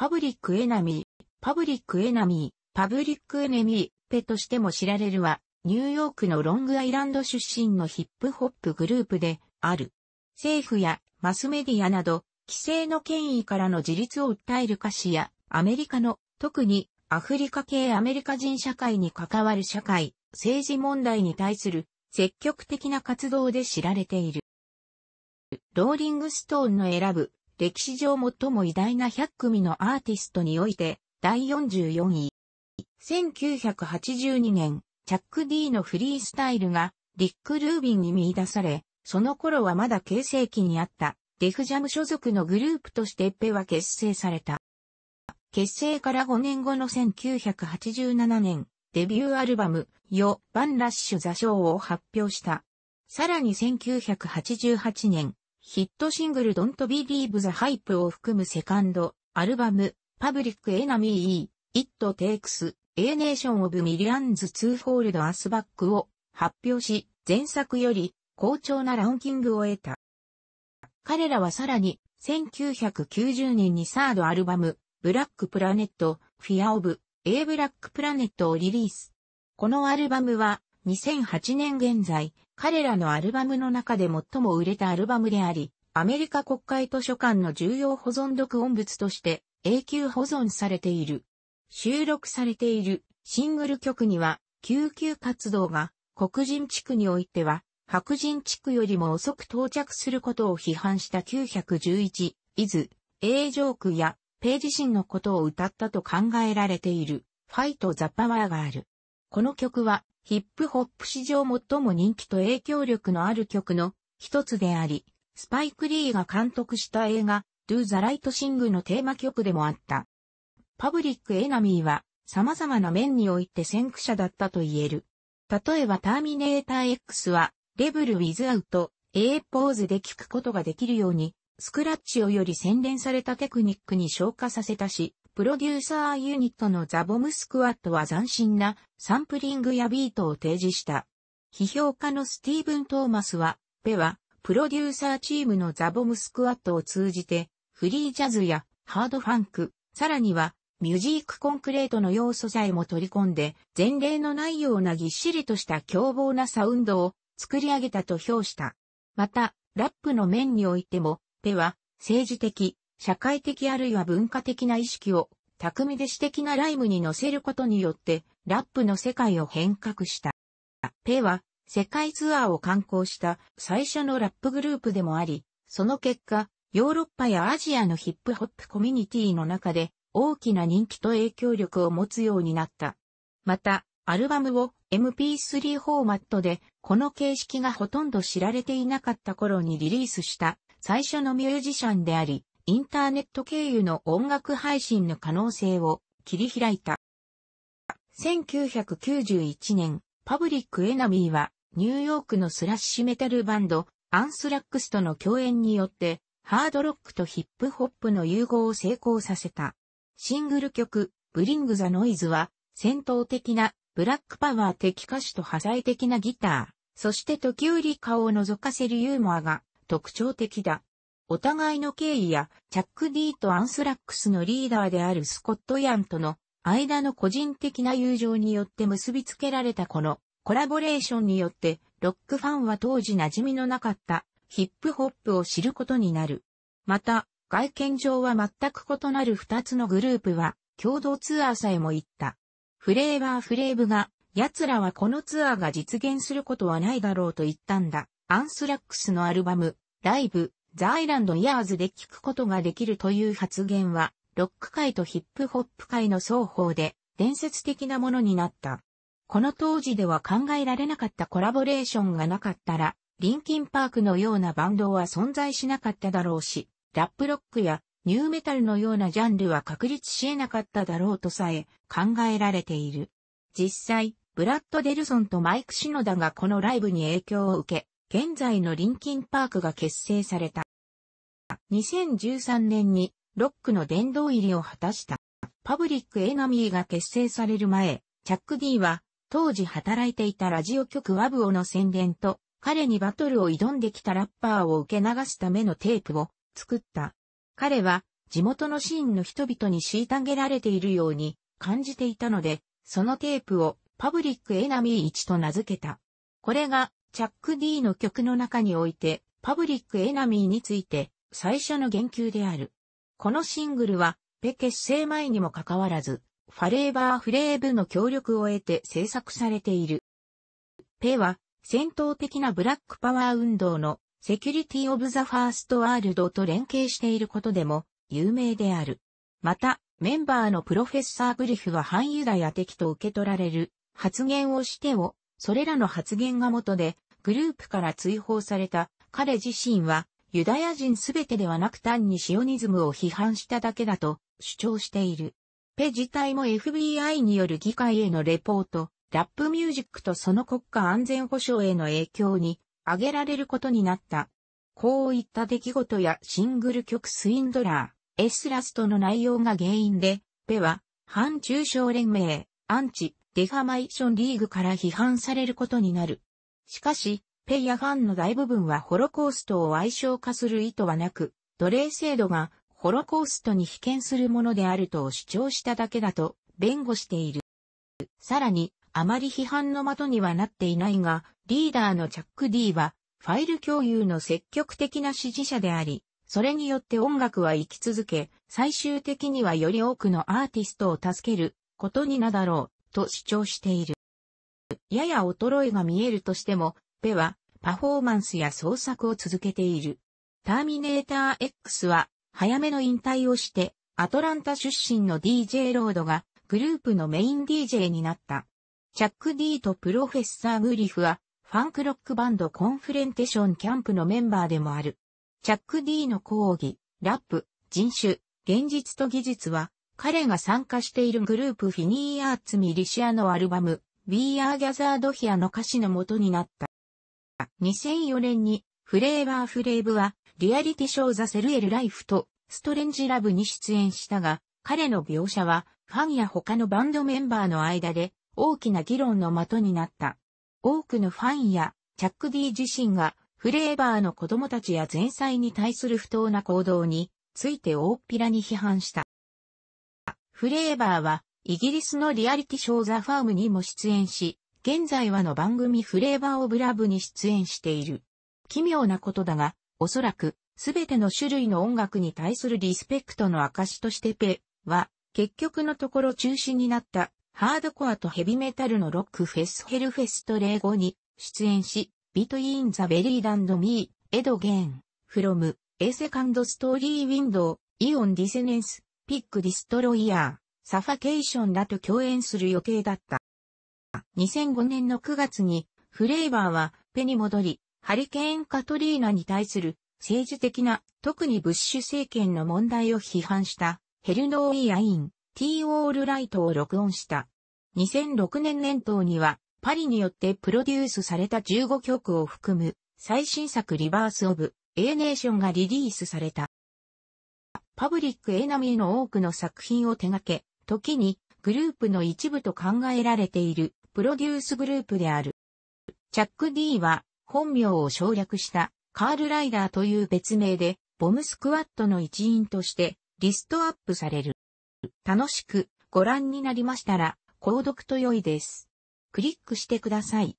パブリックエナミー、パブリックエナミー、パブリックエネミー、ペとしても知られるは、ニューヨークのロングアイランド出身のヒップホップグループである。政府やマスメディアなど、規制の権威からの自立を訴える歌詞や、アメリカの、特にアフリカ系アメリカ人社会に関わる社会、政治問題に対する積極的な活動で知られている。ローリングストーンの選ぶ歴史上最も偉大な100組のアーティストにおいて、第44位。1982年、チャックディーのフリースタイルが、リック・ルービンに見出され、その頃はまだ形成期にあった、デフジャム所属のグループとしてペは結成された。結成から5年後の1987年、デビューアルバム、ヨ・バン・ラッシュ・ザ・ショーを発表した。さらに1988年、ヒットシングル Don't Believe the Hype を含むセカンド、アルバム、Public Enemy E, It Takes, A Nation of Millions to Hold Us Back を発表し、前作より好調なランキングを得た。彼らはさらに、1990年にサードアルバム、ブラックプラネット、フィアオブ、A ブラックプラネットをリリース。このアルバムは、2008年現在、彼らのアルバムの中で最も売れたアルバムであり、アメリカ国会図書館の重要保存録音物として永久保存されている。収録されているシングル曲には、救急活動が黒人地区においては、白人地区よりも遅く到着することを批判した911、伊豆、A ジョークや、ペイ自身のことを歌ったと考えられている、ファイト・ザ・パワーがある。この曲は、ヒップホップ史上最も人気と影響力のある曲の一つであり、スパイク・リーが監督した映画、Do the ト・ i g h t Sing のテーマ曲でもあった。パブリック・エナミーは様々な面において先駆者だったと言える。例えばターミネーター X は、レブル・ウィズ・アウト、A ポーズで聴くことができるように、スクラッチをより洗練されたテクニックに昇華させたし、プロデューサーユニットのザ・ボム・スクワットは斬新なサンプリングやビートを提示した。批評家のスティーブン・トーマスは、ペは、プロデューサーチームのザ・ボム・スクワットを通じて、フリージャズやハードファンク、さらには、ミュージックコンクレートの要素さえも取り込んで、前例のないようなぎっしりとした凶暴なサウンドを作り上げたと評した。また、ラップの面においても、ペは、政治的、社会的あるいは文化的な意識を、巧みで詩的なライムに乗せることによって、ラップの世界を変革した。ペは、世界ツアーを観光した最初のラップグループでもあり、その結果、ヨーロッパやアジアのヒップホップコミュニティの中で大きな人気と影響力を持つようになった。また、アルバムを MP3 フォーマットで、この形式がほとんど知られていなかった頃にリリースした最初のミュージシャンであり、インターネット経由の音楽配信の可能性を切り開いた。1991年、パブリックエナミーはニューヨークのスラッシュメタルバンド、アンスラックスとの共演によって、ハードロックとヒップホップの融合を成功させた。シングル曲、ブリング・ザ・ノイズは、戦闘的な、ブラックパワー的歌詞と破砕的なギター、そして時折顔を覗かせるユーモアが特徴的だ。お互いの経緯や、チャック・ディーとアンスラックスのリーダーであるスコット・ヤンとの間の個人的な友情によって結びつけられたこのコラボレーションによって、ロックファンは当時馴染みのなかったヒップホップを知ることになる。また、外見上は全く異なる二つのグループは共同ツアーさえも行った。フレーバーフレーブが、奴らはこのツアーが実現することはないだろうと言ったんだ。アンスラックスのアルバム、ライブ、ザ・イランド・イヤーズで聞くことができるという発言は、ロック界とヒップホップ界の双方で伝説的なものになった。この当時では考えられなかったコラボレーションがなかったら、リンキンパークのようなバンドは存在しなかっただろうし、ラップロックやニューメタルのようなジャンルは確立し得なかっただろうとさえ考えられている。実際、ブラッド・デルソンとマイク・シノダがこのライブに影響を受け、現在のリンキンパークが結成された。2013年にロックの殿堂入りを果たした。パブリックエナミーが結成される前、チャック D は当時働いていたラジオ局ワブオの宣伝と彼にバトルを挑んできたラッパーを受け流すためのテープを作った。彼は地元のシーンの人々に虐げられているように感じていたので、そのテープをパブリックエナミー1と名付けた。これがチャック D の曲の中において、パブリックエナミーについて、最初の言及である。このシングルは、ペ結成前にもかかわらず、ファレーバーフレーブの協力を得て制作されている。ペは、戦闘的なブラックパワー運動のセキュリティオブザファーストワールドと連携していることでも有名である。また、メンバーのプロフェッサーグリフは反ユダヤ敵と受け取られる発言をしてをそれらの発言が元で、グループから追放された彼自身は、ユダヤ人すべてではなく単にシオニズムを批判しただけだと主張している。ペ自体も FBI による議会へのレポート、ラップミュージックとその国家安全保障への影響に挙げられることになった。こういった出来事やシングル曲スインドラー、エスラストの内容が原因で、ペは、反中小連盟、アンチ、デファマイションリーグから批判されることになる。しかし、ペイやファンの大部分はホロコーストを愛称化する意図はなく、奴隷制度がホロコーストに被験するものであると主張しただけだと弁護している。さらに、あまり批判の的にはなっていないが、リーダーのチャック D は、ファイル共有の積極的な支持者であり、それによって音楽は生き続け、最終的にはより多くのアーティストを助けることになだろう。と主張している。やや衰えが見えるとしても、ペはパフォーマンスや創作を続けている。ターミネーター X は早めの引退をして、アトランタ出身の DJ ロードがグループのメイン DJ になった。チャック D とプロフェッサーグリフはファンクロックバンドコンフレンテションキャンプのメンバーでもある。チャック D の講義、ラップ、人種、現実と技術は彼が参加しているグループフィニーアーツ・ミリシアのアルバム We Are Gathered Here の歌詞の元になった。2004年にフレーバーフレーブはリアリティショーザ・セルエル・ライフとストレンジ・ラブに出演したが彼の描写はファンや他のバンドメンバーの間で大きな議論の的になった。多くのファンやチャック・ディ自身がフレーバーの子供たちや前妻に対する不当な行動について大っぴらに批判した。フレーバーは、イギリスのリアリティショーザファームにも出演し、現在はの番組フレーバーオブラブに出演している。奇妙なことだが、おそらく、すべての種類の音楽に対するリスペクトの証としてペは、結局のところ中心になったハードコアとヘビメタルのロックフェスヘルフェスト0 5に出演し、ビトインザベリーランド・ミー、エドゲン、フロム、エセカンド・ストーリー・ウィンドウ、イオンディセネンス、ピック・ディストロイヤー、サファケーションらと共演する予定だった。2005年の9月に、フレイバーはペに戻り、ハリケーン・カトリーナに対する政治的な、特にブッシュ政権の問題を批判した、ヘルノーイ・アイン、ティー・オール・ライトを録音した。2006年年頭には、パリによってプロデュースされた15曲を含む、最新作リバース・オブ、エーネーションがリリースされた。パブリックエナミーの多くの作品を手掛け、時にグループの一部と考えられているプロデュースグループである。チャック D は本名を省略したカールライダーという別名でボムスクワットの一員としてリストアップされる。楽しくご覧になりましたら購読と良いです。クリックしてください。